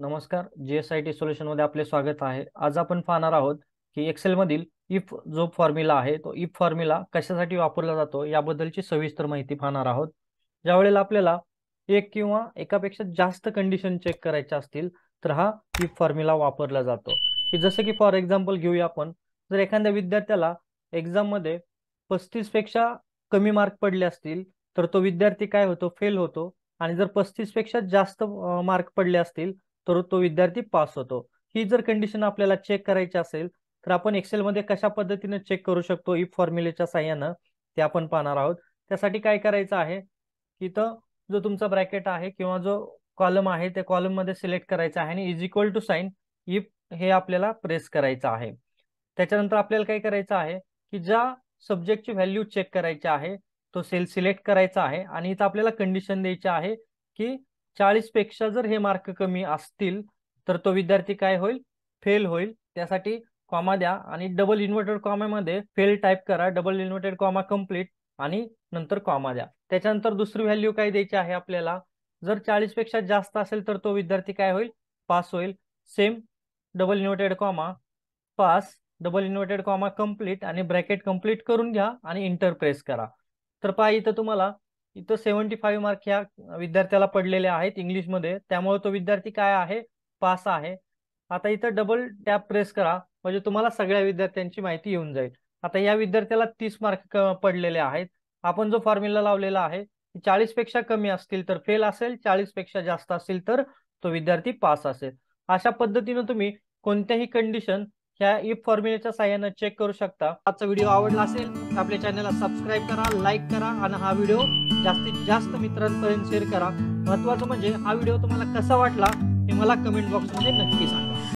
नमस्कार जीएसआयटी सोल्युशन मध्ये आपले स्वागत आहे आज आपण पाहणार आहोत की एक्सेल मधील इफ जो फॉर्म्युला आहे तो इफ फॉर्म्युला कशासाठी वापरला जातो याबद्दलची सविस्तर माहिती पाहणार आहोत ज्या वेळेला आपल्याला एक किंवा एकापेक्षा जास्त कंडिशन चेक करायच्या असतील तर हा इफ फॉर्म्युला वापरला जातो की जसं की फॉर एक्झाम्पल घेऊया आपण जर एखाद्या विद्यार्थ्याला एक्झाम मध्ये पस्तीस पेक्षा कमी मार्क पडले असतील तर तो विद्यार्थी काय होतो फेल होतो आणि जर पस्तीस पेक्षा जास्त मार्क पडले असतील तर तो विद्यार्थी पास होतो ही जर कंडिशन आपल्याला चेक करायची असेल तर आपण एक्सेल मध्ये कशा पद्धतीने चेक करू शकतो इफ फॉर्म्युलेच्या साह्यानं ते आपण पाहणार आहोत त्यासाठी काय करायचं आहे की तो जो तुमचा ब्रॅकेट आहे किंवा जो कॉलम आहे त्या मध्ये सिलेक्ट करायचा आहे आणि is equal to sign if हे आपल्याला प्रेस करायचं आहे त्याच्यानंतर आपल्याला काय करायचं आहे की ज्या सब्जेक्टची व्हॅल्यू चेक करायची आहे तो सेल सिलेक्ट करायचा आहे आणि इथं आपल्याला कंडिशन द्यायची आहे की चाळीस पेक्षा जर हे मार्क कमी असतील तर तो विद्यार्थी काय होईल फेल होईल त्यासाठी कॉमा द्या आणि डबल इन्व्हर्टेड कॉमामध्ये फेल टाईप करा डबल इन्व्हर्टेड कॉमा कम्प्लीट आणि नंतर कॉमा द्या त्याच्यानंतर दुसरी व्हॅल्यू काय द्यायची आहे आपल्याला जर चाळीस पेक्षा जास्त असेल तर तो विद्यार्थी काय होईल पास होईल same double inverted comma pass double inverted comma complete आणि ब्रॅकेट कम्प्लीट करून घ्या आणि इंटरप्रेस प्रेस करा तर पाहिजे इथं तुम्हाला इथं सेव्हन्टी फाईव्ह मार्क ह्या विद्यार्थ्याला पडलेले आहेत इंग्लिशमध्ये त्यामुळे तो विद्यार्थी काय आहे पास आहे आता इथं डबल टॅप प्रेस करा म्हणजे तुम्हाला सगळ्या विद्यार्थ्यांची माहिती येऊन जाईल आता या विद्यार्थ्याला तीस मार्क पडलेले आहेत आपण जो फॉर्म्युला लावलेला आहे चाळीस पेक्षा कमी असतील तर फेल असेल चाळीस पेक्षा जास्त असेल तर तो विद्यार्थी पास असेल अशा पद्धतीनं तुम्ही कोणत्याही कंडिशन ह्या इफ फॉर्म्युलेच्या साह्यानं चेक करू शकता आजचा व्हिडिओ आवडला असेल तर आपल्या चॅनलला सबस्क्राईब करा लाईक करा आणि हा व्हिडिओ जास्तीत जास्त मित्रांपर्यंत शेअर करा महत्वाचं म्हणजे हा व्हिडिओ तुम्हाला कसा वाटला हे मला कमेंट बॉक्समध्ये नक्की सांगा